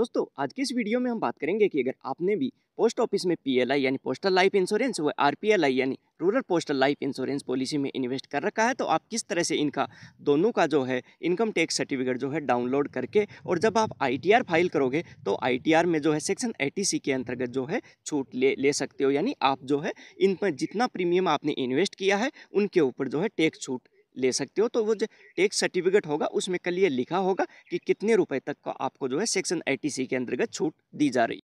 दोस्तों आज की इस वीडियो में हम बात करेंगे कि अगर आपने भी पोस्ट ऑफिस में पीएलआई यानी पोस्टल लाइफ इंश्योरेंस व आरपीएलआई यानी rural postal life insurance policy में इन्वेस्ट कर रखा है तो आप किस तरह से इनका दोनों का जो है इनकम टैक्स सर्टिफिकेट जो है डाउनलोड करके और जब आप आईटीआर फाइल करोगे तो आईटीआर में जो है सेक्शन सी के अंतर्गत जो है छूट ले ले सकते हो यानी आप जो है इन पर जितना प्रीमियम आपने इन्वेस्ट किया है उनके ऊपर जो है टैक्स छूट ले सकते हो तो वो जो टेक्स सर्टिफिकेट होगा उसमें कल ये लिखा होगा कि कितने रुपए तक का आपको जो है सेक्शन एटीसी के अंतर्गत छूट दी जा रही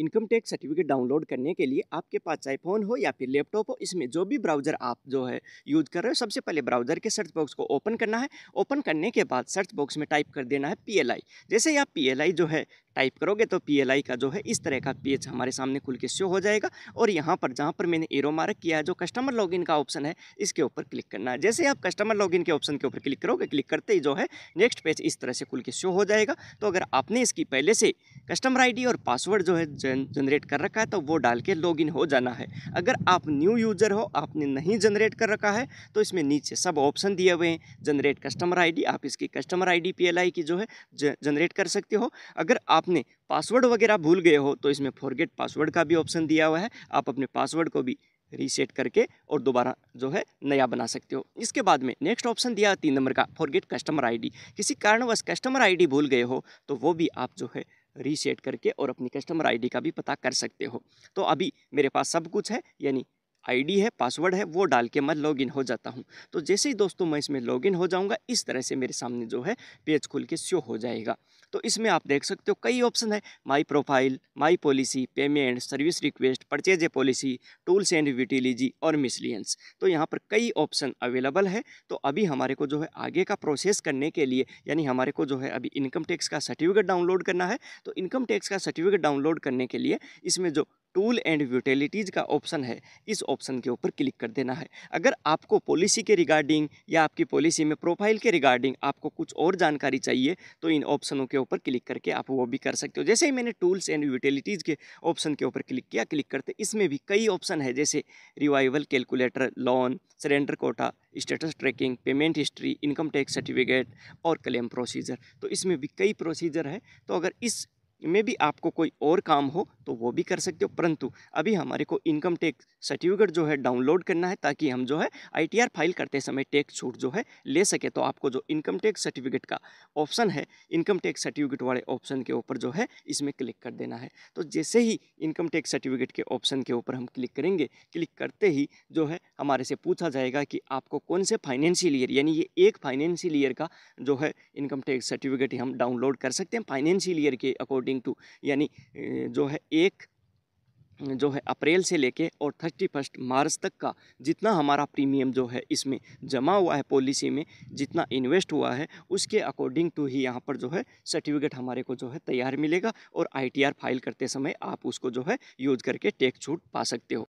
इनकम टैक्स सर्टिफिकेट डाउनलोड करने के लिए आपके पास चाहे फोन हो या फिर लैपटॉप हो इसमें जो भी ब्राउज़र आप जो है यूज़ कर रहे हो सबसे पहले ब्राउज़र के सर्च बॉक्स को ओपन करना है ओपन करने के बाद सर्च बॉक्स में टाइप कर देना है पी जैसे ही आप पी जो है टाइप करोगे तो पी का जो है इस तरह का पेज हमारे सामने खुल के शो हो जाएगा और यहाँ पर जहाँ पर मैंने एरो मार्क किया है जो कस्टमर लॉगिन का ऑप्शन है इसके ऊपर क्लिक करना है जैसे आप कस्टमर लॉगिन के ऑप्शन के ऊपर क्लिक करोगे क्लिक करते ही जो है नेक्स्ट पेज इस तरह से खुल के शो हो जाएगा तो अगर आपने इसकी पहले से कस्टमर आईडी और पासवर्ड जो है जनरेट कर रखा है तो वो डाल के लॉग हो जाना है अगर आप न्यू यूज़र हो आपने नहीं जनरेट कर रखा है तो इसमें नीचे सब ऑप्शन दिए हुए हैं जनरेट कस्टमर आईडी आप इसकी कस्टमर आईडी पीएलआई की जो है जनरेट कर सकते हो अगर आपने पासवर्ड वगैरह भूल गए हो तो इसमें फॉरगेट पासवर्ड का भी ऑप्शन दिया हुआ है आप अपने पासवर्ड को भी रीसेट करके और दोबारा जो है नया बना सकते हो इसके बाद में नेक्स्ट ऑप्शन दिया तीन नंबर का फॉरगेट कस्टमर आईडी किसी कारणवश कस्टमर आईडी भूल गए हो तो वो भी आप जो है रीसेट करके और अपनी कस्टमर आईडी का भी पता कर सकते हो तो अभी मेरे पास सब कुछ है यानी आईडी है पासवर्ड है वो डाल के मैं लॉगिन हो जाता हूँ तो जैसे ही दोस्तों मैं इसमें लॉगिन हो जाऊँगा इस तरह से मेरे सामने जो है पेज खुल के शो हो जाएगा तो इसमें आप देख सकते हो कई ऑप्शन है my profile my policy payment service request purchase a policy tools and utilities और मिसलियंस तो यहाँ पर कई ऑप्शन अवेलेबल है तो अभी हमारे को जो है आगे का प्रोसेस करने के लिए यानी हमारे को जो है अभी इनकम टैक्स का सर्टिफिकेट डाउनलोड करना है तो इनकम टैक्स का सर्टिफिकेट डाउनलोड करने के लिए इसमें जो टूल एंड यूटिलिटीज़ का ऑप्शन है इस ऑप्शन के ऊपर क्लिक कर देना है अगर आपको पॉलिसी के रिगार्डिंग या आपकी पॉलिसी में प्रोफाइल के रिगार्डिंग आपको कुछ और जानकारी चाहिए तो इन ऑप्शनों के ऊपर क्लिक करके आप वो भी कर सकते हो जैसे ही मैंने टूल्स एंड यूटिलिटीज़ के ऑप्शन के ऊपर क्लिक किया क्लिक करते इसमें भी कई ऑप्शन है जैसे revival calculator loan surrender quota status tracking payment history income tax certificate और क्लेम प्रोसीजर तो इसमें भी कई प्रोसीजर है तो अगर इस में भी आपको कोई और काम हो तो वो भी कर सकते हो परंतु अभी हमारे को इनकम टैक्स सर्टिफिकेट जो है डाउनलोड करना है ताकि हम जो है आईटीआर फाइल करते समय टैक्स छूट जो है ले सके तो आपको जो इनकम टैक्स सर्टिफिकेट का ऑप्शन है इनकम टैक्स सर्टिफिकेट वाले ऑप्शन के ऊपर जो है इसमें क्लिक कर देना है तो जैसे ही इनकम टैक्स सर्टिफिकेट के ऑप्शन के ऊपर हम क्लिक करेंगे क्लिक करते ही जो है हमारे से पूछा जाएगा कि आपको कौन से फाइनेंशियल ईयर यानी ये एक फाइनेंशियल ईयर का जो है इनकम टैक्स सर्टिफिकेट हम डाउनलोड कर सकते हैं फाइनेंशियल ईयर के अकॉर्डिंग अकॉर्डिंग टू यानी जो है एक जो है अप्रैल से लेके और थर्टी फर्स्ट मार्च तक का जितना हमारा प्रीमियम जो है इसमें जमा हुआ है पॉलिसी में जितना इन्वेस्ट हुआ है उसके अकॉर्डिंग टू ही यहाँ पर जो है सर्टिफिकेट हमारे को जो है तैयार मिलेगा और आईटीआर फाइल करते समय आप उसको जो है यूज करके टैक्स छूट पा सकते हो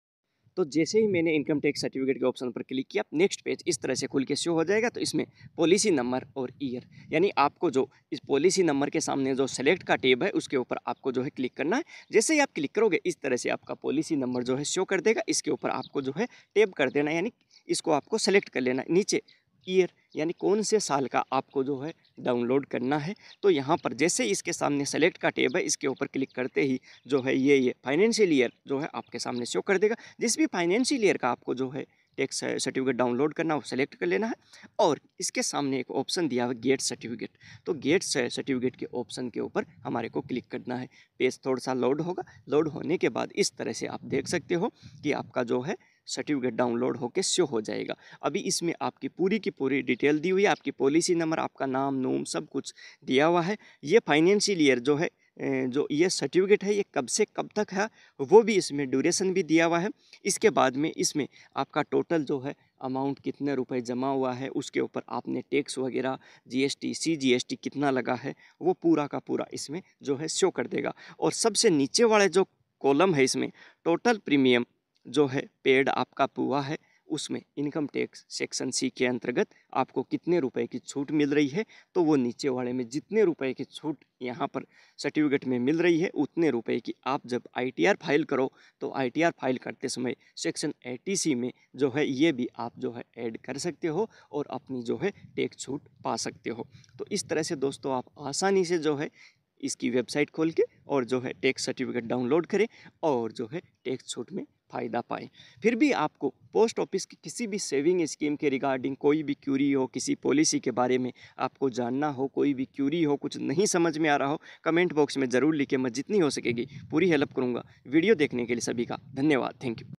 तो जैसे ही मैंने इनकम टैक्स सर्टिफिकेट के ऑप्शन पर क्लिक किया नेक्स्ट पेज इस तरह से खुल के शो हो जाएगा तो इसमें पॉलिसी नंबर और ईयर यानी आपको जो इस पॉलिसी नंबर के सामने जो सेलेक्ट का टेब है उसके ऊपर आपको जो है क्लिक करना है जैसे ही आप क्लिक करोगे इस तरह से आपका पॉलिसी नंबर जो है शो कर देगा इसके ऊपर आपको जो है टेब कर देना यानी इसको आपको सेलेक्ट कर लेना नीचे ईयर यानी कौन से साल का आपको जो है डाउनलोड करना है तो यहाँ पर जैसे इसके सामने सेलेक्ट का टेब है इसके ऊपर क्लिक करते ही जो है ये ये फाइनेंशियल ईयर जो है आपके सामने शो कर देगा जिस भी फाइनेंशियल ईयर का आपको जो है टैक्स सर्टिफिकेट डाउनलोड करना वो सेलेक्ट कर लेना है और इसके सामने एक ऑप्शन दिया हुआ गेट सर्टिफिकेट तो गेट सर्टिफिकेट के ऑप्शन के ऊपर हमारे को क्लिक करना है पेज थोड़ा सा लोड होगा लोड होने के बाद इस तरह से आप देख सकते हो कि आपका जो है सर्टिफिकेट डाउनलोड होकर शो हो जाएगा अभी इसमें आपकी पूरी की पूरी डिटेल दी हुई है आपकी पॉलिसी नंबर आपका नाम नूम सब कुछ दिया हुआ है ये फाइनेंशियल ईयर जो है जो ये सर्टिफिकेट है ये कब से कब तक है वो भी इसमें ड्यूरेशन भी दिया हुआ है इसके बाद में इसमें आपका टोटल जो है अमाउंट कितने रुपए जमा हुआ है उसके ऊपर आपने टैक्स वगैरह जीएसटी सीजीएसटी कितना लगा है वो पूरा का पूरा इसमें जो है शो कर देगा और सबसे नीचे वाले जो कॉलम है इसमें टोटल प्रीमियम जो है पेड आपका पुआ है उसमें इनकम टैक्स सेक्शन सी के अंतर्गत आपको कितने रुपए की छूट मिल रही है तो वो नीचे वाले में जितने रुपए की छूट यहाँ पर सर्टिफिकेट में मिल रही है उतने रुपए की आप जब आईटीआर फाइल करो तो आईटीआर फाइल करते समय सेक्शन एटीसी में जो है ये भी आप जो है ऐड कर सकते हो और अपनी जो है टैक्स छूट पा सकते हो तो इस तरह से दोस्तों आप आसानी से जो है इसकी वेबसाइट खोल के और जो है टैक्स सर्टिफिकेट डाउनलोड करें और जो है टैक्स छूट में फ़ायदा पाएँ फिर भी आपको पोस्ट ऑफिस की किसी भी सेविंग स्कीम के रिगार्डिंग कोई भी क्यूरी हो किसी पॉलिसी के बारे में आपको जानना हो कोई भी क्यूरी हो कुछ नहीं समझ में आ रहा हो कमेंट बॉक्स में ज़रूर लिखें मैं जितनी हो सकेगी पूरी हेल्प करूँगा वीडियो देखने के लिए सभी का धन्यवाद थैंक यू